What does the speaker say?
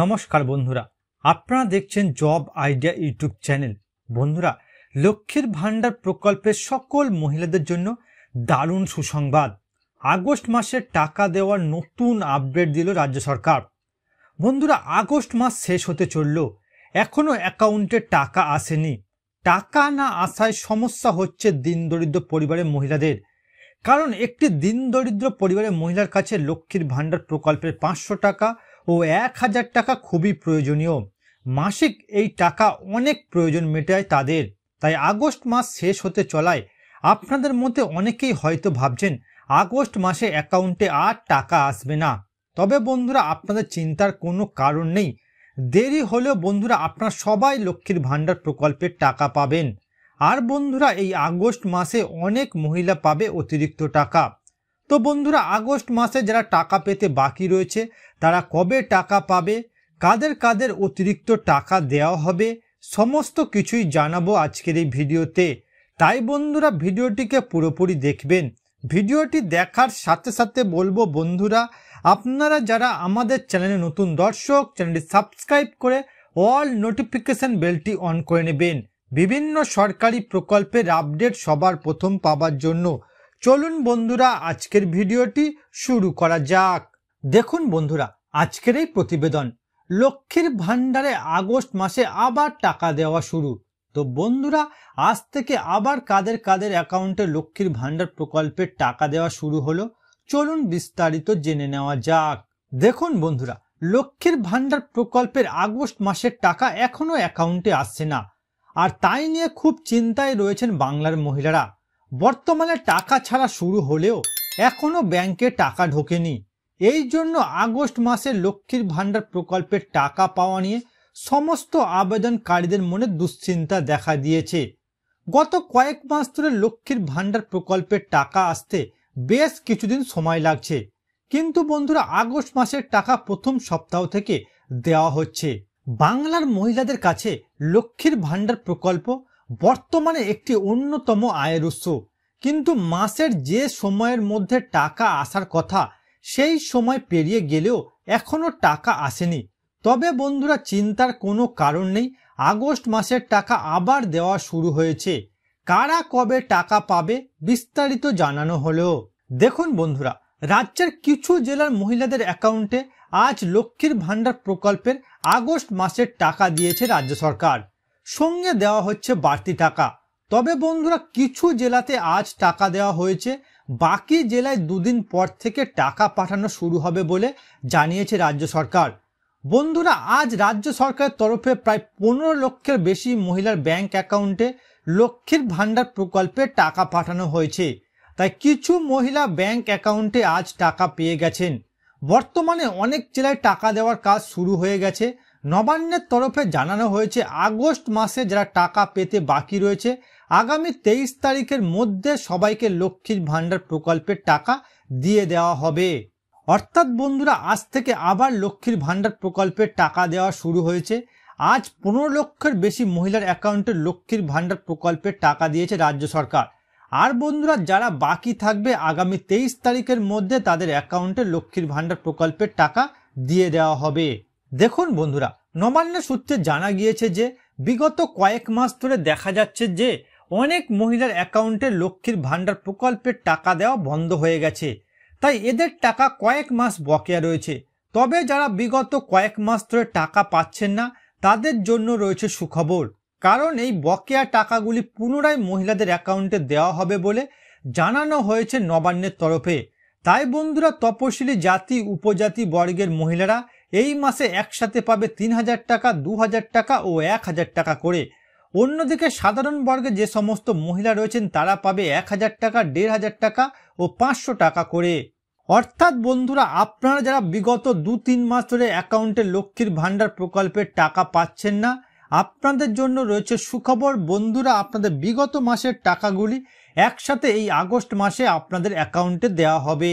নমস্কার বন্ধুরা আপনারা দেখছেন জব আইডিয়া ইউটিউব চ্যানেল বন্ধুরা লক্ষ্মীর ভাণ্ডার প্রকল্পের সকল মহিলাদের জন্য দারুণ সুসংবাদ আগস্ট মাসে টাকা দেওয়ার নতুন আপডেট দিল রাজ্য সরকার বন্ধুরা আগস্ট মাস শেষ হতে চলল এখনও অ্যাকাউন্টে টাকা আসেনি টাকা না আসায় সমস্যা হচ্ছে দিন দরিদ্র পরিবারের মহিলাদের কারণ একটি দিন দরিদ্র পরিবারের মহিলার কাছে লক্ষ্মীর ভাণ্ডার প্রকল্পের পাঁচশো টাকা ও এক হাজার টাকা খুবই প্রয়োজনীয় মাসিক এই টাকা অনেক প্রয়োজন মেটায় তাদের তাই আগস্ট মাস শেষ হতে চলায় আপনাদের মধ্যে অনেকেই হয়তো ভাবছেন আগস্ট মাসে অ্যাকাউন্টে আর টাকা আসবে না তবে বন্ধুরা আপনাদের চিন্তার কোনো কারণ নেই দেরি হলেও বন্ধুরা আপনারা সবাই লক্ষ্মীর ভাণ্ডার প্রকল্পের টাকা পাবেন আর বন্ধুরা এই আগস্ট মাসে অনেক মহিলা পাবে অতিরিক্ত টাকা তো বন্ধুরা আগস্ট মাসে যারা টাকা পেতে বাকি রয়েছে তারা কবে টাকা পাবে কাদের কাদের অতিরিক্ত টাকা দেওয়া হবে সমস্ত কিছুই জানাবো আজকের এই ভিডিওতে তাই বন্ধুরা ভিডিওটিকে পুরোপুরি দেখবেন ভিডিওটি দেখার সাথে সাথে বলবো বন্ধুরা আপনারা যারা আমাদের চ্যানেলে নতুন দর্শক চ্যানেলটি সাবস্ক্রাইব করে অল নোটিফিকেশান বেলটি অন করে নেবেন বিভিন্ন সরকারি প্রকল্পের আপডেট সবার প্রথম পাবার জন্য চলুন বন্ধুরা আজকের ভিডিওটি শুরু করা যাক দেখুন বন্ধুরা আজকের এই প্রতিবেদন লক্ষ্মীর ভাণ্ডারে আগস্ট মাসে আবার টাকা দেওয়া শুরু তো বন্ধুরা আজ থেকে আবার কাদের কাদের অ্যাকাউন্টে লক্ষ্মীর ভাণ্ডার প্রকল্পের টাকা দেওয়া শুরু হলো চলুন বিস্তারিত জেনে নেওয়া যাক দেখুন বন্ধুরা লক্ষ্মীর ভাণ্ডার প্রকল্পের আগস্ট মাসের টাকা এখনও অ্যাকাউন্টে আসছে না আর তাই নিয়ে খুব চিন্তায় রয়েছেন বাংলার মহিলারা বর্তমানে টাকা ছাড়া শুরু হলেও এখনও ব্যাংকে টাকা ঢোকেনি এই জন্য আগস্ট মাসে লক্ষ্মীর ভাণ্ডার প্রকল্পের টাকা পাওয়া নিয়ে সমস্ত আবেদনকারীদের মনে দুশ্চিন্তা দেখা দিয়েছে গত কয়েক মাস ধরে লক্ষ্মীর ভাণ্ডার প্রকল্পের টাকা আসতে বেশ কিছুদিন সময় লাগছে কিন্তু বন্ধুরা আগস্ট মাসের টাকা প্রথম সপ্তাহ থেকে দেওয়া হচ্ছে বাংলার মহিলাদের কাছে লক্ষ্মীর ভাণ্ডার প্রকল্প বর্তমানে একটি অন্যতম আয়ের উৎস কিন্তু মাসের যে সময়ের মধ্যে টাকা আসার কথা সেই সময় পেরিয়ে গেলেও এখনও টাকা আসেনি তবে বন্ধুরা চিন্তার কোনো কারণ নেই আগস্ট মাসের টাকা আবার দেওয়া শুরু হয়েছে কারা কবে টাকা পাবে বিস্তারিত জানানো হলেও দেখুন বন্ধুরা রাজ্যের কিছু জেলার মহিলাদের অ্যাকাউন্টে আজ লক্ষ্মীর ভাণ্ডার প্রকল্পের আগস্ট মাসের টাকা দিয়েছে রাজ্য সরকার সঙ্গে দেওয়া হচ্ছে বাড়তি টাকা তবে বন্ধুরা কিছু জেলাতে আজ টাকা দেওয়া হয়েছে বাকি জেলায় দুদিন পর থেকে টাকা পাঠানো শুরু হবে বলে জানিয়েছে রাজ্য সরকার বন্ধুরা আজ রাজ্য সরকারের তরফে প্রায় পনেরো লক্ষের বেশি মহিলার ব্যাংক অ্যাকাউন্টে লক্ষ্মীর ভাণ্ডার প্রকল্পে টাকা পাঠানো হয়েছে তাই কিছু মহিলা ব্যাংক অ্যাকাউন্টে আজ টাকা পেয়ে গেছেন বর্তমানে অনেক জেলায় টাকা দেওয়ার কাজ শুরু হয়ে গেছে নবান্নের তরফে জানানো হয়েছে আগস্ট মাসে যারা টাকা পেতে বাকি রয়েছে আগামী তেইশ তারিখের মধ্যে সবাইকে লক্ষ্মীর ভাণ্ডার প্রকল্পের টাকা দিয়ে দেওয়া হবে অর্থাৎ বন্ধুরা আজ থেকে আবার লক্ষ্মীর ভাণ্ডার প্রকল্পের টাকা দেওয়া শুরু হয়েছে আজ পনেরো লক্ষের বেশি মহিলার অ্যাকাউন্টে লক্ষ্মীর ভাণ্ডার প্রকল্পের টাকা দিয়েছে রাজ্য সরকার আর বন্ধুরা যারা বাকি থাকবে আগামী তেইশ তারিখের মধ্যে তাদের অ্যাকাউন্টে লক্ষ্মীর ভাণ্ডার প্রকল্পের টাকা দিয়ে দেওয়া হবে দেখুন বন্ধুরা নবান্ন সূত্রে জানা গিয়েছে যে বিগত কয়েক মাস ধরে দেখা যাচ্ছে যে অনেক মহিলার অ্যাকাউন্টে লক্ষ্মীর ভাণ্ডার প্রকল্পের টাকা দেওয়া বন্ধ হয়ে গেছে তাই এদের টাকা কয়েক মাস বকেয়া রয়েছে তবে যারা বিগত কয়েক মাস ধরে টাকা পাচ্ছেন না তাদের জন্য রয়েছে সুখবর কারণ এই বকেয়া টাকাগুলি পুনরায় মহিলাদের অ্যাকাউন্টে দেওয়া হবে বলে জানানো হয়েছে নবান্নের তরফে তাই বন্ধুরা তপশিলি জাতি উপজাতি বর্গের মহিলারা এই মাসে একসাথে পাবে তিন হাজার টাকা দু হাজার টাকা ও এক হাজার টাকা করে অন্যদিকে সাধারণ বর্গে যে সমস্ত মহিলা রয়েছেন তারা পাবে এক হাজার টাকা দেড় হাজার টাকা ও পাঁচশো টাকা করে অর্থাৎ বন্ধুরা আপনারা যারা বিগত দু তিন মাস ধরে অ্যাকাউন্টে লক্ষ্মীর ভাণ্ডার প্রকল্পের টাকা পাচ্ছেন না আপনাদের জন্য রয়েছে সুখবর বন্ধুরা আপনাদের বিগত মাসের টাকাগুলি একসাথে এই আগস্ট মাসে আপনাদের অ্যাকাউন্টে দেওয়া হবে